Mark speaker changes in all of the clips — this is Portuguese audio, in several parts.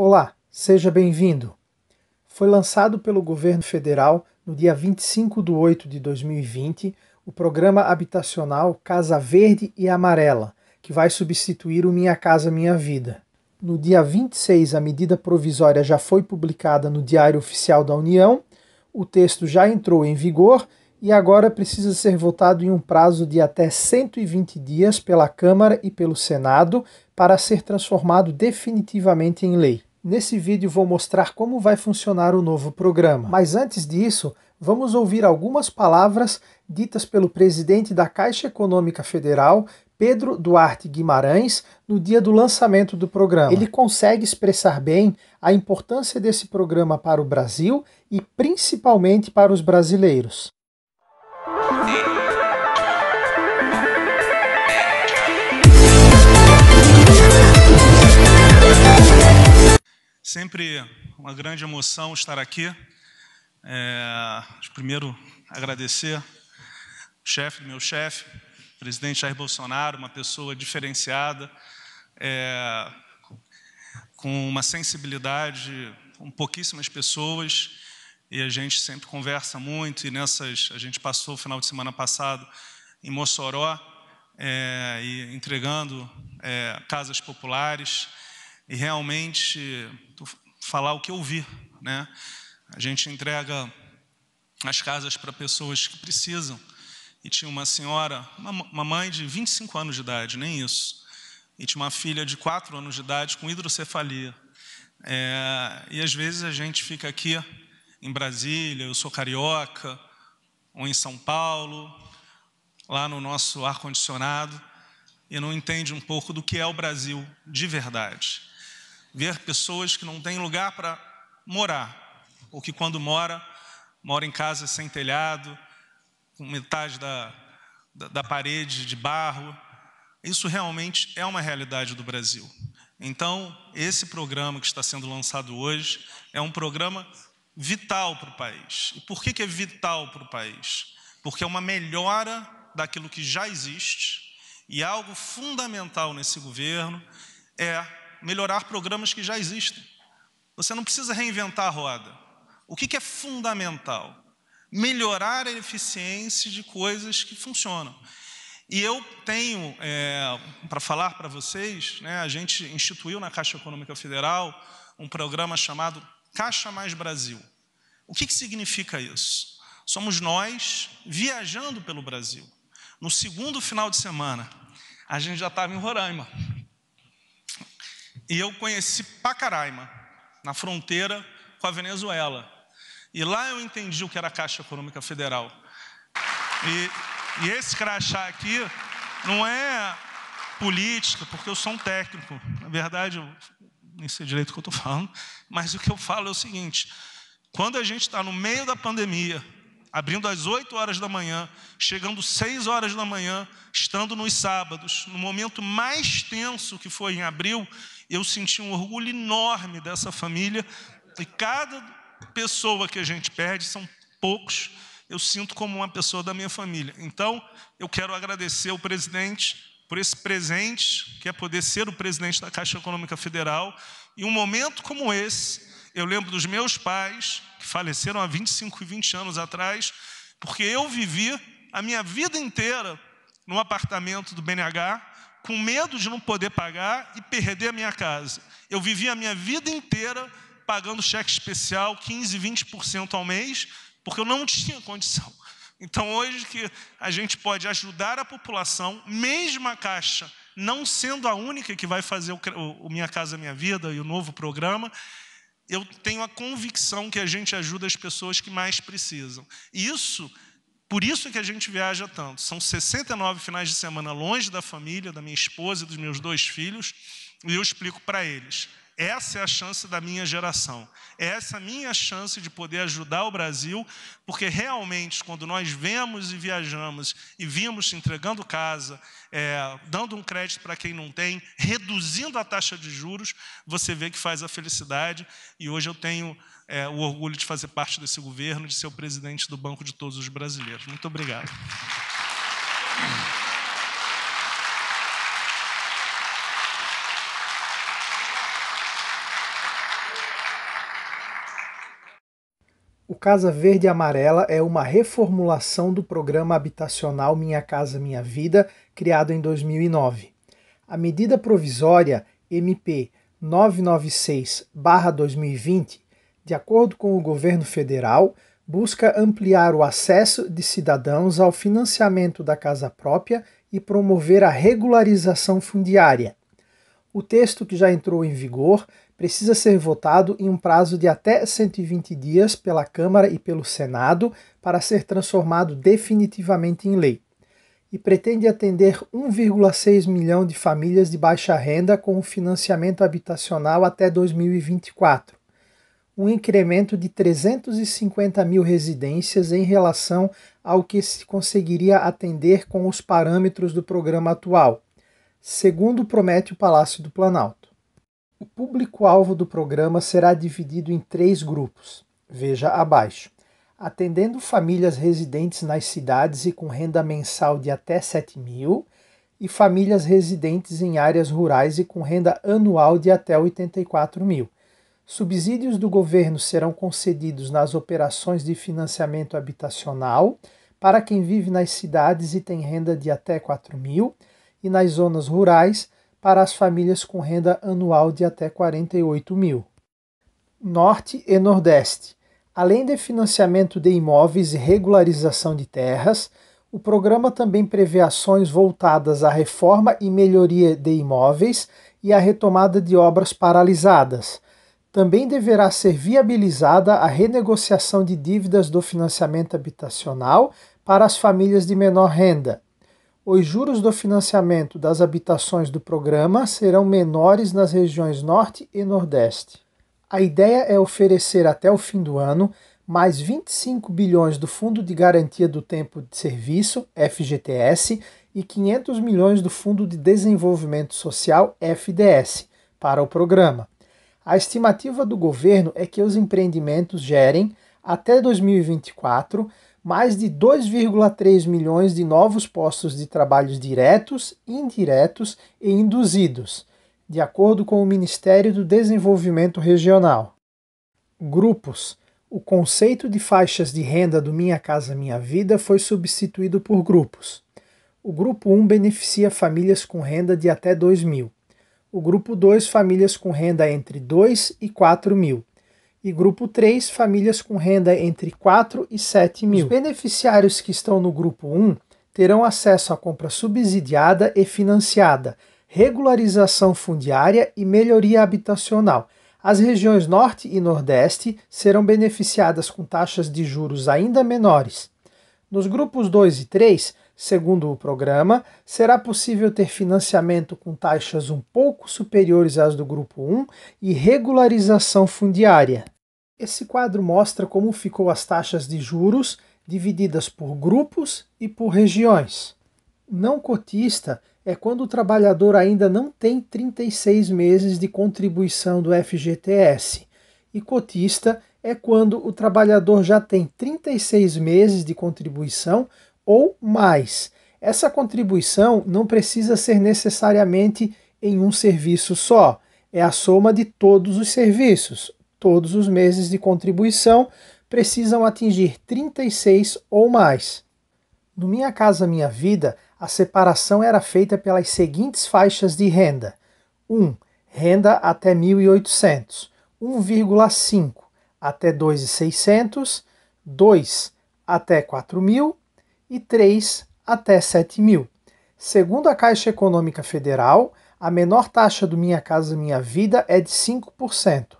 Speaker 1: Olá, seja bem-vindo. Foi lançado pelo governo federal no dia 25 de 8 de 2020 o programa habitacional Casa Verde e Amarela, que vai substituir o Minha Casa Minha Vida. No dia 26, a medida provisória já foi publicada no Diário Oficial da União, o texto já entrou em vigor e agora precisa ser votado em um prazo de até 120 dias pela Câmara e pelo Senado para ser transformado definitivamente em lei. Nesse vídeo vou mostrar como vai funcionar o novo programa. Mas antes disso, vamos ouvir algumas palavras ditas pelo presidente da Caixa Econômica Federal, Pedro Duarte Guimarães, no dia do lançamento do programa. Ele consegue expressar bem a importância desse programa para o Brasil e principalmente para os brasileiros.
Speaker 2: sempre uma grande emoção estar aqui. É, primeiro, agradecer o chefe meu chefe, presidente Jair Bolsonaro, uma pessoa diferenciada, é, com uma sensibilidade com pouquíssimas pessoas, e a gente sempre conversa muito, e nessas, a gente passou o final de semana passado em Mossoró, é, e entregando é, casas populares, e realmente falar o que eu vi, né? A gente entrega as casas para pessoas que precisam. E tinha uma senhora, uma, mãe de 25 anos de idade, nem isso. E tinha uma filha de 4 anos de idade com hidrocefalia. É, e às vezes a gente fica aqui em Brasília, eu sou carioca, ou em São Paulo, lá no nosso ar-condicionado, e não entende um pouco do que é o Brasil de verdade ver pessoas que não têm lugar para morar, ou que quando mora, mora em casa sem telhado, com metade da, da, da parede de barro. Isso realmente é uma realidade do Brasil. Então, esse programa que está sendo lançado hoje é um programa vital para o país. E por que, que é vital para o país? Porque é uma melhora daquilo que já existe, e algo fundamental nesse governo é melhorar programas que já existem. Você não precisa reinventar a roda. O que, é fundamental? Melhorar a eficiência de coisas que funcionam. E eu tenho, é, para falar para vocês, né, a gente instituiu na Caixa Econômica Federal um programa chamado Caixa Mais Brasil. O que, que significa isso? Somos nós viajando pelo Brasil. No segundo final de semana, a gente já estava em Roraima. E eu conheci Pacaraima, na fronteira com a Venezuela. E lá eu entendi o que era a Caixa Econômica Federal. E, e esse crachá aqui não é política, porque eu sou um técnico. Na verdade, eu nem sei direito o que eu estou falando, mas o que eu falo é o seguinte: quando a gente está no meio da pandemia, abrindo às 8 horas da manhã, chegando às 6 horas da manhã, estando nos sábados, no momento mais tenso que foi em abril, eu senti um orgulho enorme dessa família, e cada pessoa que a gente perde, são poucos, eu sinto como uma pessoa da minha família. Então, eu quero agradecer ao presidente por esse presente, que é poder ser o presidente da Caixa Econômica Federal. E um momento como esse, eu lembro dos meus pais, que faleceram há 25 e 20 anos atrás, porque eu vivi a minha vida inteira num apartamento do BNH, com medo de não poder pagar e perder a minha casa. Eu vivi a minha vida inteira pagando cheque especial 15, 20% ao mês, porque eu não tinha condição. Então, hoje que a gente pode ajudar a população, mesmo a Caixa não sendo a única que vai fazer o, o Minha Casa Minha Vida e o novo programa, eu tenho a convicção que a gente ajuda as pessoas que mais precisam. Isso por isso que a gente viaja tanto. São 69 finais de semana longe da família, da minha esposa e dos meus dois filhos, e eu explico para eles. Essa é a chance da minha geração. Essa é a minha chance de poder ajudar o Brasil, porque realmente, quando nós vemos e viajamos e vimos entregando casa, é, dando um crédito para quem não tem, reduzindo a taxa de juros, você vê que faz a felicidade. E hoje eu tenho é, o orgulho de fazer parte desse governo, de ser o presidente do Banco de Todos os Brasileiros. Muito obrigado.
Speaker 1: O Casa Verde e Amarela é uma reformulação do programa habitacional Minha Casa Minha Vida, criado em 2009. A medida provisória MP 996-2020 de acordo com o governo federal, busca ampliar o acesso de cidadãos ao financiamento da casa própria e promover a regularização fundiária. O texto que já entrou em vigor precisa ser votado em um prazo de até 120 dias pela Câmara e pelo Senado para ser transformado definitivamente em lei. E pretende atender 1,6 milhão de famílias de baixa renda com o financiamento habitacional até 2024 um incremento de 350 mil residências em relação ao que se conseguiria atender com os parâmetros do programa atual, segundo promete o Palácio do Planalto. O público-alvo do programa será dividido em três grupos, veja abaixo, atendendo famílias residentes nas cidades e com renda mensal de até 7 mil e famílias residentes em áreas rurais e com renda anual de até 84 mil Subsídios do governo serão concedidos nas operações de financiamento habitacional para quem vive nas cidades e tem renda de até R$ 4 mil e nas zonas rurais para as famílias com renda anual de até 48 mil. Norte e Nordeste. Além de financiamento de imóveis e regularização de terras, o programa também prevê ações voltadas à reforma e melhoria de imóveis e à retomada de obras paralisadas, também deverá ser viabilizada a renegociação de dívidas do financiamento habitacional para as famílias de menor renda. Os juros do financiamento das habitações do programa serão menores nas regiões Norte e Nordeste. A ideia é oferecer até o fim do ano mais 25 bilhões do Fundo de Garantia do Tempo de Serviço, FGTS, e 500 milhões do Fundo de Desenvolvimento Social, FDS, para o programa. A estimativa do governo é que os empreendimentos gerem, até 2024, mais de 2,3 milhões de novos postos de trabalho diretos, indiretos e induzidos, de acordo com o Ministério do Desenvolvimento Regional. Grupos. O conceito de faixas de renda do Minha Casa Minha Vida foi substituído por grupos. O grupo 1 beneficia famílias com renda de até 2 mil. O grupo 2, famílias com renda entre 2 e 4 mil. E grupo 3, famílias com renda entre 4 e 7 mil. Os beneficiários que estão no grupo 1 terão acesso à compra subsidiada e financiada, regularização fundiária e melhoria habitacional. As regiões Norte e Nordeste serão beneficiadas com taxas de juros ainda menores. Nos grupos 2 e 3, Segundo o programa, será possível ter financiamento com taxas um pouco superiores às do Grupo 1 e regularização fundiária. Esse quadro mostra como ficou as taxas de juros divididas por grupos e por regiões. Não cotista é quando o trabalhador ainda não tem 36 meses de contribuição do FGTS, e cotista é quando o trabalhador já tem 36 meses de contribuição ou mais. Essa contribuição não precisa ser necessariamente em um serviço só, é a soma de todos os serviços. Todos os meses de contribuição precisam atingir 36 ou mais. No Minha Casa Minha Vida, a separação era feita pelas seguintes faixas de renda: 1. Renda até 1.800, 1,5 até 2.600, 2 até 4.000 e 3 até 7 mil. Segundo a Caixa Econômica Federal, a menor taxa do Minha Casa Minha Vida é de 5%.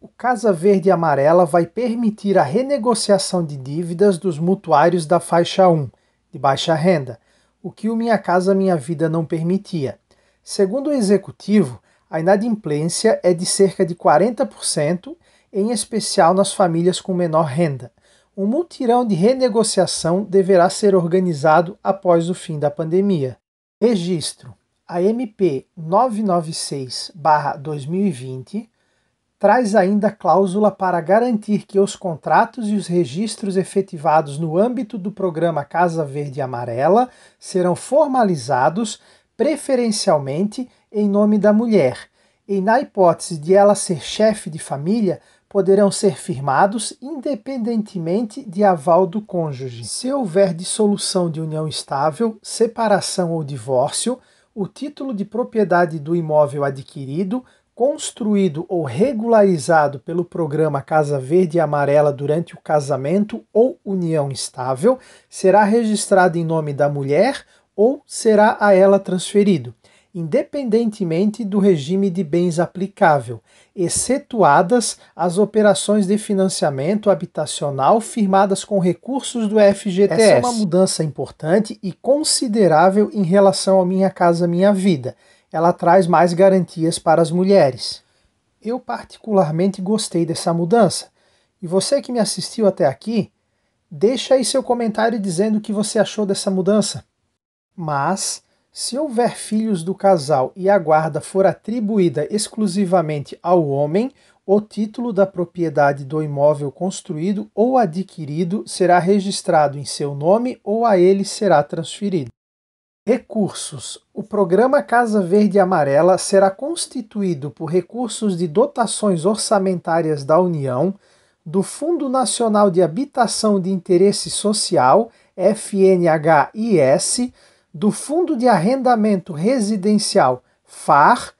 Speaker 1: O Casa Verde e Amarela vai permitir a renegociação de dívidas dos mutuários da faixa 1, de baixa renda, o que o Minha Casa Minha Vida não permitia. Segundo o executivo, a inadimplência é de cerca de 40%, em especial nas famílias com menor renda um multirão de renegociação deverá ser organizado após o fim da pandemia. Registro: a MP 996-2020 traz ainda cláusula para garantir que os contratos e os registros efetivados no âmbito do programa Casa Verde e Amarela serão formalizados preferencialmente em nome da mulher, e na hipótese de ela ser chefe de família, poderão ser firmados independentemente de aval do cônjuge. Se houver dissolução de união estável, separação ou divórcio, o título de propriedade do imóvel adquirido, construído ou regularizado pelo programa Casa Verde e Amarela durante o casamento ou união estável será registrado em nome da mulher ou será a ela transferido independentemente do regime de bens aplicável, excetuadas as operações de financiamento habitacional firmadas com recursos do FGTS. Essa é uma mudança importante e considerável em relação à Minha Casa Minha Vida. Ela traz mais garantias para as mulheres. Eu particularmente gostei dessa mudança. E você que me assistiu até aqui, deixa aí seu comentário dizendo o que você achou dessa mudança. Mas se houver filhos do casal e a guarda for atribuída exclusivamente ao homem, o título da propriedade do imóvel construído ou adquirido será registrado em seu nome ou a ele será transferido. Recursos: O programa Casa Verde Amarela será constituído por recursos de dotações orçamentárias da União, do Fundo Nacional de Habitação de Interesse Social, FNHIS, do Fundo de Arrendamento Residencial, FAR,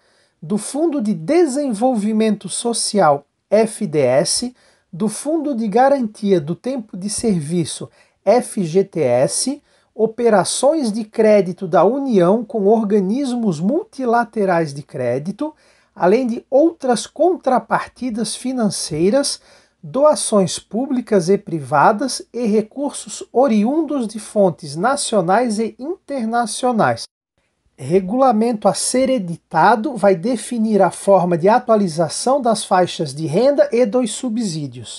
Speaker 1: do Fundo de Desenvolvimento Social, FDS, do Fundo de Garantia do Tempo de Serviço, FGTS, operações de crédito da União com organismos multilaterais de crédito, além de outras contrapartidas financeiras doações públicas e privadas e recursos oriundos de fontes nacionais e internacionais. Regulamento a ser editado vai definir a forma de atualização das faixas de renda e dos subsídios.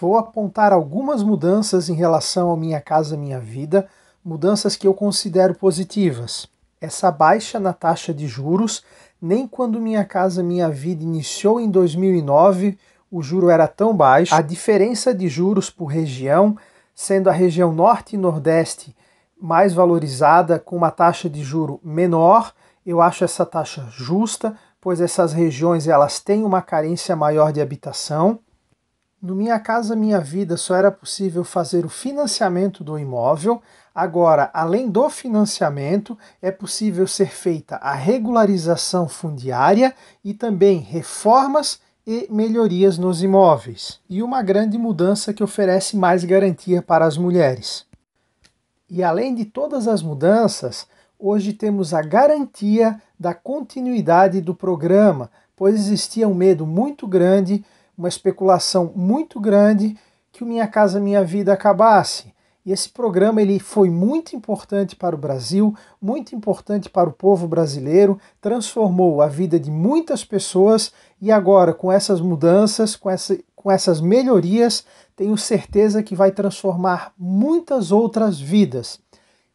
Speaker 1: Vou apontar algumas mudanças em relação ao Minha Casa Minha Vida, mudanças que eu considero positivas. Essa baixa na taxa de juros, nem quando Minha Casa Minha Vida iniciou em 2009 o juro era tão baixo, a diferença de juros por região, sendo a região norte e nordeste mais valorizada com uma taxa de juro menor, eu acho essa taxa justa, pois essas regiões elas têm uma carência maior de habitação. No Minha Casa Minha Vida só era possível fazer o financiamento do imóvel. Agora, além do financiamento, é possível ser feita a regularização fundiária e também reformas e melhorias nos imóveis, e uma grande mudança que oferece mais garantia para as mulheres. E além de todas as mudanças, hoje temos a garantia da continuidade do programa, pois existia um medo muito grande, uma especulação muito grande que o Minha Casa Minha Vida acabasse. E esse programa ele foi muito importante para o Brasil, muito importante para o povo brasileiro, transformou a vida de muitas pessoas e agora com essas mudanças, com, essa, com essas melhorias, tenho certeza que vai transformar muitas outras vidas.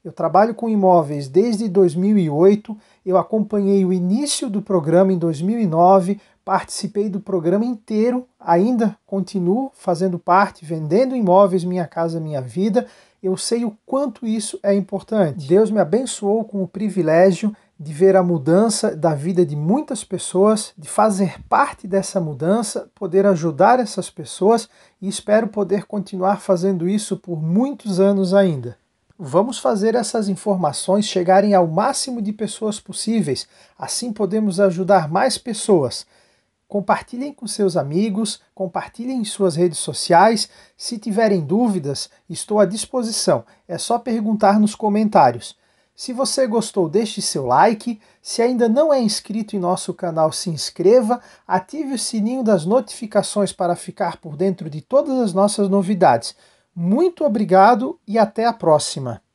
Speaker 1: Eu trabalho com imóveis desde 2008, eu acompanhei o início do programa em 2009, Participei do programa inteiro, ainda continuo fazendo parte, vendendo imóveis Minha Casa Minha Vida. Eu sei o quanto isso é importante. Deus me abençoou com o privilégio de ver a mudança da vida de muitas pessoas, de fazer parte dessa mudança, poder ajudar essas pessoas e espero poder continuar fazendo isso por muitos anos ainda. Vamos fazer essas informações chegarem ao máximo de pessoas possíveis, assim podemos ajudar mais pessoas. Compartilhem com seus amigos, compartilhem em suas redes sociais. Se tiverem dúvidas, estou à disposição. É só perguntar nos comentários. Se você gostou, deixe seu like. Se ainda não é inscrito em nosso canal, se inscreva, ative o sininho das notificações para ficar por dentro de todas as nossas novidades. Muito obrigado e até a próxima!